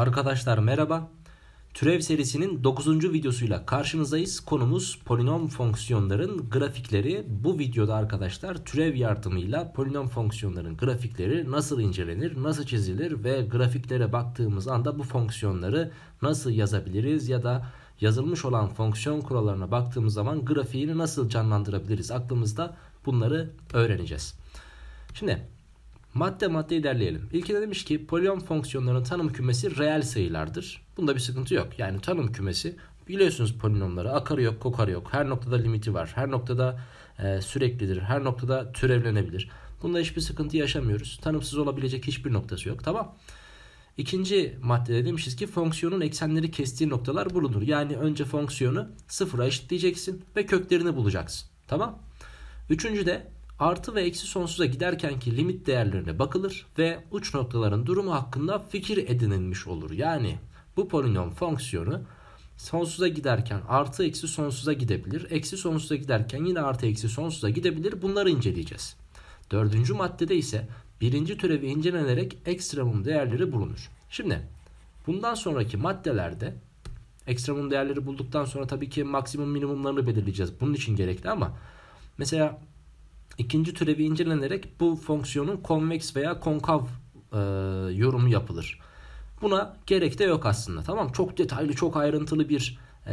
Arkadaşlar merhaba. Türev serisinin 9. videosuyla karşınızdayız. Konumuz polinom fonksiyonların grafikleri. Bu videoda arkadaşlar türev yardımıyla polinom fonksiyonların grafikleri nasıl incelenir, nasıl çizilir ve grafiklere baktığımız anda bu fonksiyonları nasıl yazabiliriz ya da yazılmış olan fonksiyon kurallarına baktığımız zaman grafiğini nasıl canlandırabiliriz aklımızda bunları öğreneceğiz. Şimdi Madde madde ilerleyelim. İlkine demiş ki polinom fonksiyonlarının tanım kümesi reel sayılardır. Bunda bir sıkıntı yok. Yani tanım kümesi biliyorsunuz polinomları akarı yok kokarı yok. Her noktada limiti var. Her noktada e, süreklidir. Her noktada türevlenebilir. Bunda hiçbir sıkıntı yaşamıyoruz. Tanımsız olabilecek hiçbir noktası yok. Tamam. İkinci maddede demişiz ki fonksiyonun eksenleri kestiği noktalar bulunur. Yani önce fonksiyonu sıfıra eşitleyeceksin ve köklerini bulacaksın. Tamam. Üçüncü de artı ve eksi sonsuza giderkenki limit değerlerine bakılır ve uç noktaların durumu hakkında fikir edinilmiş olur. Yani bu polinom fonksiyonu sonsuza giderken artı eksi sonsuza gidebilir. Eksi sonsuza giderken yine artı eksi sonsuza gidebilir. Bunları inceleyeceğiz. Dördüncü maddede ise birinci türevi incelenerek ekstremum değerleri bulunur. Şimdi bundan sonraki maddelerde ekstremum değerleri bulduktan sonra tabii ki maksimum minimumlarını belirleyeceğiz. Bunun için gerekli ama mesela ikinci türevi incelenerek bu fonksiyonun konveks veya konkav e, yorumu yapılır. Buna gerek de yok aslında tamam çok detaylı çok ayrıntılı bir e,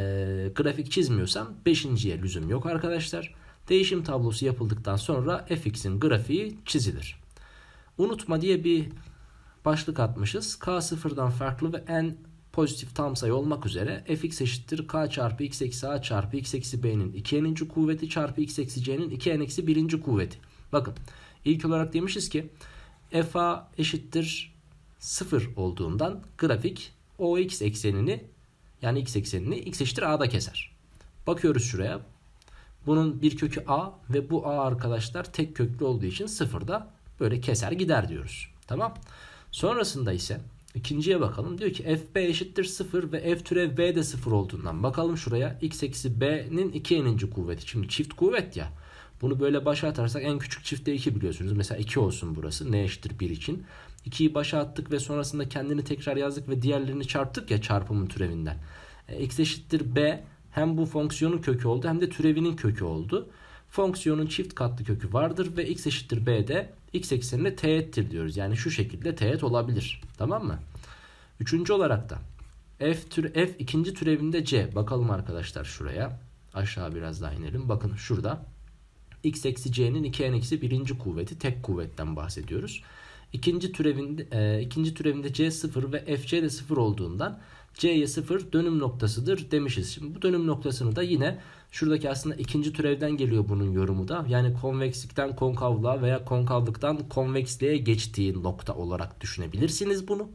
grafik çizmiyorsam 5.ye lüzum yok arkadaşlar. Değişim tablosu yapıldıktan sonra fx'in grafiği çizilir. Unutma diye bir başlık atmışız. K sıfırdan farklı ve n pozitif tam sayı olmak üzere fx eşittir k çarpı x eksi a çarpı x eksi b'nin 2n'inci kuvveti çarpı x eksi c'nin 2n eksi 1. kuvveti. Bakın ilk olarak demişiz ki f a eşittir 0 olduğundan grafik O x eksenini yani x eksenini x eşittir a'da keser. Bakıyoruz şuraya. Bunun bir kökü a ve bu a arkadaşlar tek köklü olduğu için sıfırda böyle keser gider diyoruz. Tamam. Sonrasında ise İkinciye bakalım. Diyor ki f b eşittir 0 ve f türev b de 0 olduğundan. Bakalım şuraya x eksi b'nin 2n'inci kuvveti. Şimdi çift kuvvet ya. Bunu böyle başa atarsak en küçük çiftte 2 biliyorsunuz. Mesela 2 olsun burası. N eşittir 1 için. 2'yi başa attık ve sonrasında kendini tekrar yazdık ve diğerlerini çarptık ya çarpımın türevinden. E, x eşittir b hem bu fonksiyonun kökü oldu hem de türevinin kökü oldu. Fonksiyonun çift katlı kökü vardır ve x eşittir b de x eksenine teğettir diyoruz. Yani şu şekilde teğet olabilir. Tamam mı? Üçüncü olarak da f, tür, f ikinci türevinde c. Bakalım arkadaşlar şuraya. Aşağı biraz daha inelim. Bakın şurada x eksi c'nin 2n eksi birinci kuvveti tek kuvvetten bahsediyoruz. İkinci türevinde, e, ikinci türevinde c 0 ve fc de 0 olduğundan c'ye 0 dönüm noktasıdır demişiz. Şimdi bu dönüm noktasını da yine Şuradaki aslında ikinci türevden geliyor bunun yorumu da. Yani konvekslikten konkavlığa veya konkavlıktan konveksliğe geçtiği nokta olarak düşünebilirsiniz bunu.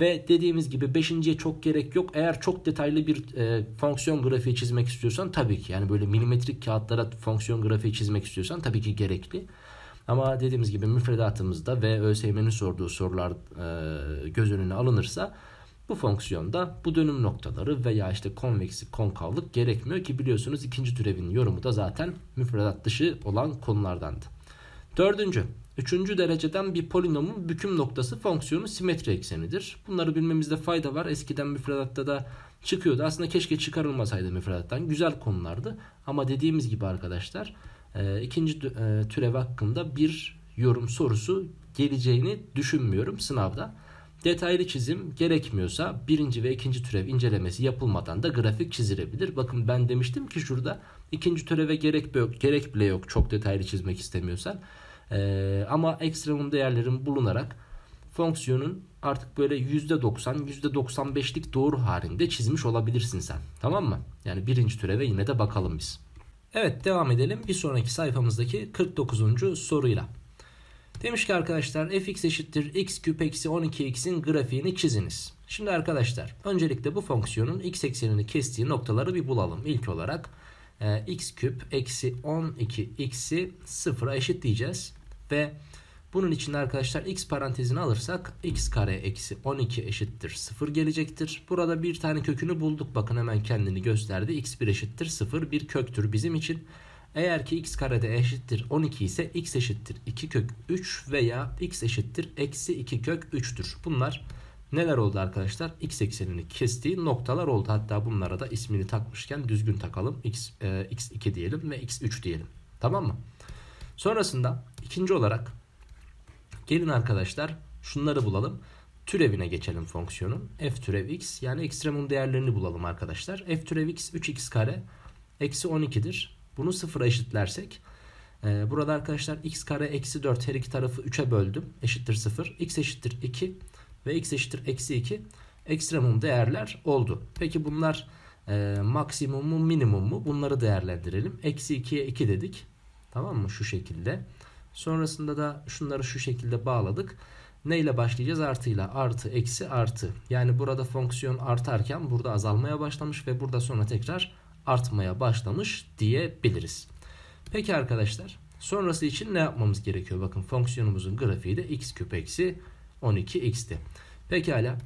Ve dediğimiz gibi beşinciye çok gerek yok. Eğer çok detaylı bir e, fonksiyon grafiği çizmek istiyorsan tabii ki. Yani böyle milimetrik kağıtlara fonksiyon grafiği çizmek istiyorsan tabii ki gerekli. Ama dediğimiz gibi müfredatımızda ve ÖSYM'nin sorduğu sorular e, göz önüne alınırsa bu fonksiyonda bu dönüm noktaları veya işte konveksi konkavlık gerekmiyor ki biliyorsunuz ikinci türevin yorumu da zaten müfredat dışı olan konulardandı. Dördüncü, üçüncü dereceden bir polinomun büküm noktası fonksiyonu simetri eksenidir. Bunları bilmemizde fayda var. Eskiden müfredatta da çıkıyordu. Aslında keşke çıkarılmasaydı müfredattan. Güzel konulardı. Ama dediğimiz gibi arkadaşlar e, ikinci e, türev hakkında bir yorum sorusu geleceğini düşünmüyorum sınavda. Detaylı çizim gerekmiyorsa birinci ve ikinci türev incelemesi yapılmadan da grafik çizilebilir. Bakın ben demiştim ki şurada ikinci türeve gerek, gerek bile yok çok detaylı çizmek istemiyorsan. Ee, ama ekstremum değerlerin bulunarak fonksiyonun artık böyle %90, %95'lik doğru halinde çizmiş olabilirsin sen. Tamam mı? Yani birinci türeve yine de bakalım biz. Evet devam edelim bir sonraki sayfamızdaki 49. soruyla. Demiş ki arkadaşlar fx eşittir x küp eksi 12x'in grafiğini çiziniz. Şimdi arkadaşlar öncelikle bu fonksiyonun x eksenini kestiği noktaları bir bulalım. İlk olarak e, x küp eksi 12x'i sıfıra eşit diyeceğiz Ve bunun için arkadaşlar x parantezini alırsak x kare eksi 12 eşittir 0 gelecektir. Burada bir tane kökünü bulduk. Bakın hemen kendini gösterdi. x1 eşittir 0 bir köktür bizim için. Eğer ki x karede eşittir 12 ise x eşittir 2 kök 3 veya x eşittir eksi 2 kök 3'tür. Bunlar neler oldu arkadaşlar? X eksenini kestiği noktalar oldu. Hatta bunlara da ismini takmışken düzgün takalım. X, e, x2 diyelim ve x3 diyelim. Tamam mı? Sonrasında ikinci olarak gelin arkadaşlar şunları bulalım. Türevine geçelim fonksiyonun. F türev x yani ekstremum değerlerini bulalım arkadaşlar. F türev x 3x kare eksi 12'dir. Bunu sıfıra eşitlersek e, burada arkadaşlar x kare eksi 4 her iki tarafı 3'e böldüm. Eşittir 0. x eşittir 2 ve x eşittir eksi 2 ekstremum değerler oldu. Peki bunlar e, maksimum mu minimum mu bunları değerlendirelim. Eksi 2'ye 2 dedik. Tamam mı şu şekilde. Sonrasında da şunları şu şekilde bağladık. Neyle başlayacağız? Artıyla. Artı, eksi, artı. Yani burada fonksiyon artarken burada azalmaya başlamış ve burada sonra tekrar artmaya başlamış diyebiliriz. Peki arkadaşlar sonrası için ne yapmamız gerekiyor? Bakın fonksiyonumuzun grafiği de x küp eksi 12x'ti. Pekala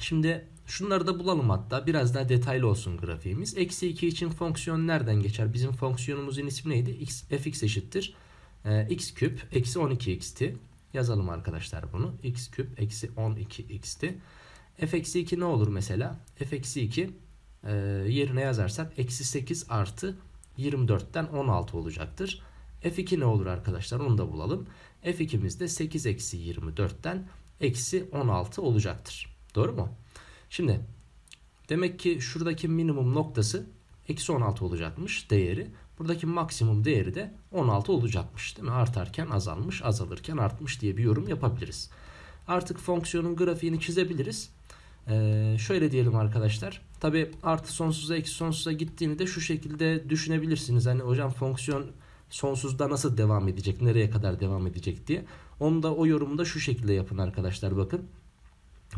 şimdi şunları da bulalım hatta biraz daha detaylı olsun grafiğimiz. Eksi 2 için fonksiyon nereden geçer? Bizim fonksiyonumuzun ismi neydi? X, fx eşittir e, x küp eksi 12x'ti. Yazalım arkadaşlar bunu. x küp eksi 12x'ti. f eksi 2 ne olur mesela? f eksi 2 ee, yerine yazarsak eksi 8 artı 24'ten 16 olacaktır. F2 ne olur arkadaşlar onu da bulalım. F2'miz de 8 eksi 24'ten eksi 16 olacaktır. Doğru mu? Şimdi demek ki şuradaki minimum noktası eksi 16 olacakmış değeri. Buradaki maksimum değeri de 16 olacakmış değil mi? Artarken azalmış, azalırken artmış diye bir yorum yapabiliriz. Artık fonksiyonun grafiğini çizebiliriz. Ee, şöyle diyelim arkadaşlar. Tabi artı sonsuza eksi sonsuza gittiğini de şu şekilde düşünebilirsiniz. Hani hocam fonksiyon sonsuzda nasıl devam edecek, nereye kadar devam edecek diye. Onu da o yorumu da şu şekilde yapın arkadaşlar bakın.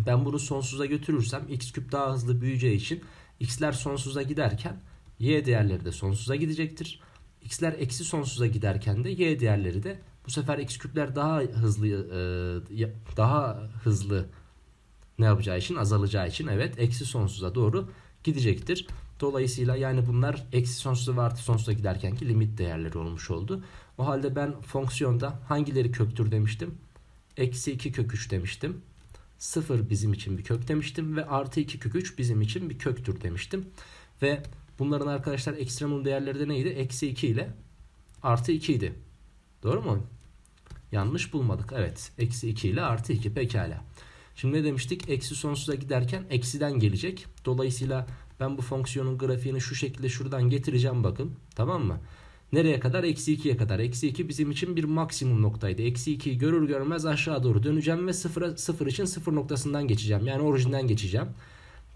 Ben bunu sonsuza götürürsem x küp daha hızlı büyüyeceği için x'ler sonsuza giderken y değerleri de sonsuza gidecektir. x'ler eksi sonsuza giderken de y değerleri de bu sefer x küpler daha hızlı e, daha hızlı ne yapacağı için azalacağı için evet eksi sonsuza doğru gidecektir. Dolayısıyla yani bunlar eksi sonsuza ve artı sonsuza giderken ki limit değerleri olmuş oldu. O halde ben fonksiyonda hangileri köktür demiştim. Eksi 2 kök 3 demiştim. 0 bizim için bir kök demiştim ve artı 2 kök 3 bizim için bir köktür demiştim. Ve bunların arkadaşlar ekstremum değerleri de neydi? Eksi 2 ile artı 2 idi. Doğru mu? Yanlış bulmadık. Evet. Eksi 2 ile artı 2 pekala. Şimdi ne demiştik? Eksi sonsuza giderken eksiden gelecek. Dolayısıyla ben bu fonksiyonun grafiğini şu şekilde şuradan getireceğim bakın. Tamam mı? Nereye kadar? Eksi 2'ye kadar. Eksi 2 bizim için bir maksimum noktaydı. Eksi 2'yi görür görmez aşağı doğru döneceğim ve 0, 0 için 0 noktasından geçeceğim. Yani orijinden geçeceğim.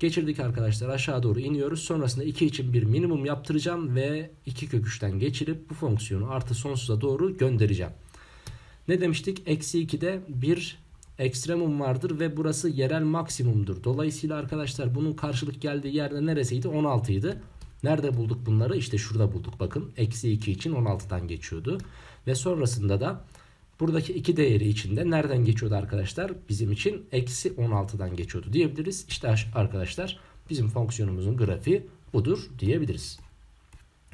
Geçirdik arkadaşlar aşağı doğru iniyoruz. Sonrasında 2 için bir minimum yaptıracağım ve 2 kök 3'ten geçirip bu fonksiyonu artı sonsuza doğru göndereceğim. Ne demiştik? Eksi 2'de bir ekstremum vardır ve burası yerel maksimumdur. Dolayısıyla arkadaşlar bunun karşılık geldiği yerde neresiydi? 16 idi. Nerede bulduk bunları? İşte şurada bulduk bakın. Eksi 2 için 16'dan geçiyordu. Ve sonrasında da buradaki iki değeri içinde nereden geçiyordu arkadaşlar? Bizim için eksi 16'dan geçiyordu diyebiliriz. İşte arkadaşlar bizim fonksiyonumuzun grafiği budur diyebiliriz.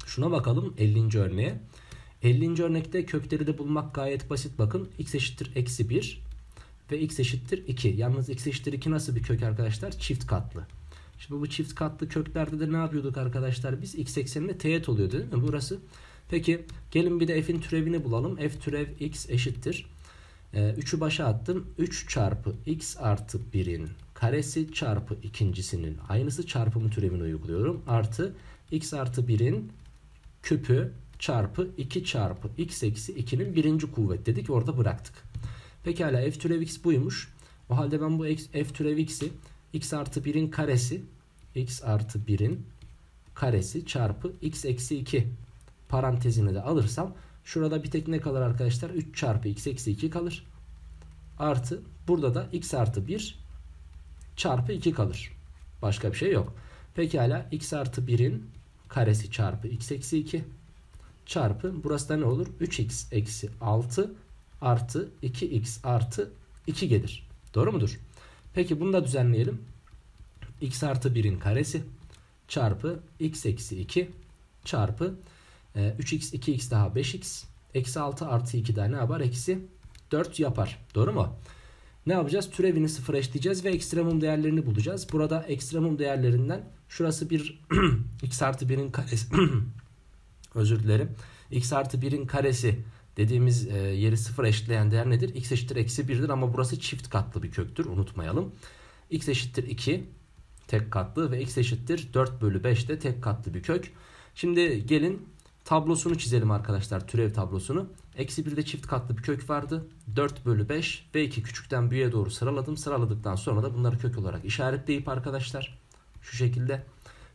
Şuna bakalım 50. örneğe. 50. örnekte kökleri de bulmak gayet basit bakın. x eşittir eksi 1 ve x eşittir 2. Yalnız x eşittir 2 nasıl bir kök arkadaşlar? Çift katlı. Şimdi bu çift katlı köklerde de ne yapıyorduk arkadaşlar? Biz x ekseninde teğet oluyordu değil mi? Burası. Peki gelin bir de f'in türevini bulalım. f türev x eşittir. 3'ü ee, başa attım. 3 çarpı x artı 1'in karesi çarpı ikincisinin aynısı çarpımı türevini uyguluyorum. Artı x artı 1'in küpü çarpı 2 çarpı x eksi 2'nin birinci kuvvet dedik orada bıraktık. Pekala f türev x buymuş. O halde ben bu f türev x'i x artı 1'in karesi x artı 1'in karesi çarpı x eksi 2 parantezini de alırsam şurada bir tek ne kalır arkadaşlar? 3 çarpı x eksi 2 kalır. Artı burada da x artı 1 çarpı 2 kalır. Başka bir şey yok. Pekala x artı 1'in karesi çarpı x eksi 2 çarpı burası da ne olur? 3x eksi 6 artı 2x artı 2 gelir. Doğru mudur? Peki bunu da düzenleyelim. x artı 1'in karesi çarpı x eksi 2 çarpı 3x e, 2x daha 5x eksi 6 artı 2 daha ne yapar? Eksi 4 yapar. Doğru mu? Ne yapacağız? Türevini sıfır eşleyeceğiz ve ekstremum değerlerini bulacağız. Burada ekstremum değerlerinden şurası bir x artı 1'in karesi özür dilerim. x artı 1'in karesi dediğimiz e, yeri sıfır eşitleyen değer nedir? x eşittir eksi 1'dir ama burası çift katlı bir köktür unutmayalım. x eşittir 2 tek katlı ve x eşittir 4 bölü 5 de tek katlı bir kök. Şimdi gelin tablosunu çizelim arkadaşlar türev tablosunu. Eksi 1'de çift katlı bir kök vardı. 4 bölü 5 ve 2 küçükten büyüğe doğru sıraladım. Sıraladıktan sonra da bunları kök olarak işaretleyip arkadaşlar şu şekilde.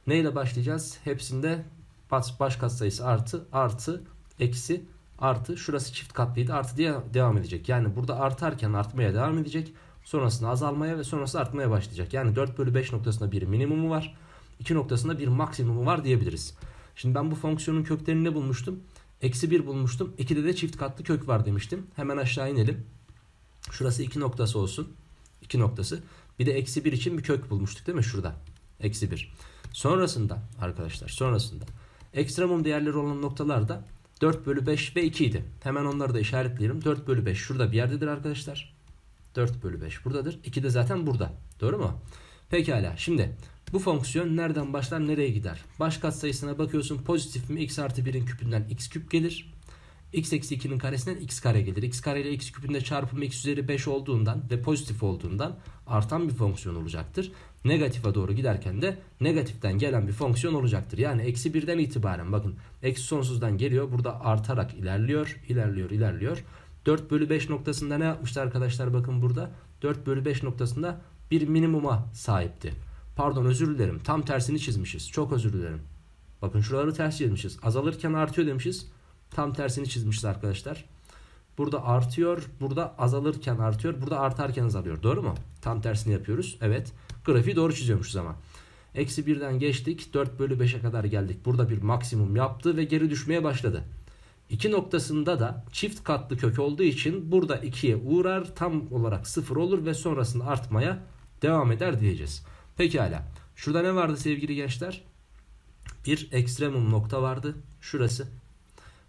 Neyle başlayacağız? Hepsinde baş, baş katsayısı artı artı eksi artı şurası çift katlıydı artı diye devam edecek. Yani burada artarken artmaya devam edecek. Sonrasında azalmaya ve sonrasında artmaya başlayacak. Yani 4 bölü 5 noktasında bir minimumu var. 2 noktasında bir maksimumu var diyebiliriz. Şimdi ben bu fonksiyonun köklerini ne bulmuştum? Eksi 1 bulmuştum. 2'de de çift katlı kök var demiştim. Hemen aşağı inelim. Şurası 2 noktası olsun. 2 noktası. Bir de eksi 1 için bir kök bulmuştuk değil mi şurada? Eksi 1. Sonrasında arkadaşlar sonrasında ekstremum değerleri olan noktalarda 4 bölü 5 ve 2 idi. Hemen onları da işaretleyelim. 4 bölü 5 şurada bir yerdedir arkadaşlar. 4 bölü 5 buradadır. 2 de zaten burada. Doğru mu? Pekala. Şimdi bu fonksiyon nereden başlar nereye gider? Baş katsayısına bakıyorsun pozitif mi? x artı 1'in küpünden x küp gelir x eksi 2'nin karesinden x kare gelir. x kare ile x küpünde çarpımı x üzeri 5 olduğundan ve pozitif olduğundan artan bir fonksiyon olacaktır. Negatife doğru giderken de negatiften gelen bir fonksiyon olacaktır. Yani eksi 1'den itibaren bakın eksi sonsuzdan geliyor. Burada artarak ilerliyor, ilerliyor, ilerliyor. 4 bölü 5 noktasında ne yapmıştı arkadaşlar bakın burada. 4 bölü 5 noktasında bir minimuma sahipti. Pardon özür dilerim tam tersini çizmişiz. Çok özür dilerim. Bakın şuraları ters çizmişiz. Azalırken artıyor demişiz Tam tersini çizmişiz arkadaşlar. Burada artıyor, burada azalırken artıyor, burada artarken azalıyor. Doğru mu? Tam tersini yapıyoruz. Evet. Grafiği doğru çiziyormuşuz ama. Eksi 1'den geçtik. 4 bölü 5'e kadar geldik. Burada bir maksimum yaptı ve geri düşmeye başladı. 2 noktasında da çift katlı kök olduğu için burada 2'ye uğrar. Tam olarak 0 olur ve sonrasında artmaya devam eder diyeceğiz. Pekala. Şurada ne vardı sevgili gençler? Bir ekstremum nokta vardı. Şurası.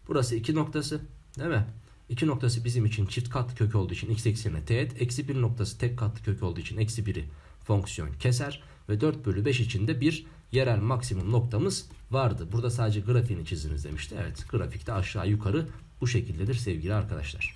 Burası 2 noktası değil mi? 2 noktası bizim için çift katlı kök olduğu için x eksenine teğet. Eksi 1 noktası tek katlı kök olduğu için eksi 1'i fonksiyon keser. Ve 4 bölü 5 içinde bir yerel maksimum noktamız vardı. Burada sadece grafiğini çiziniz demişti. Evet grafikte aşağı yukarı bu şekildedir sevgili arkadaşlar.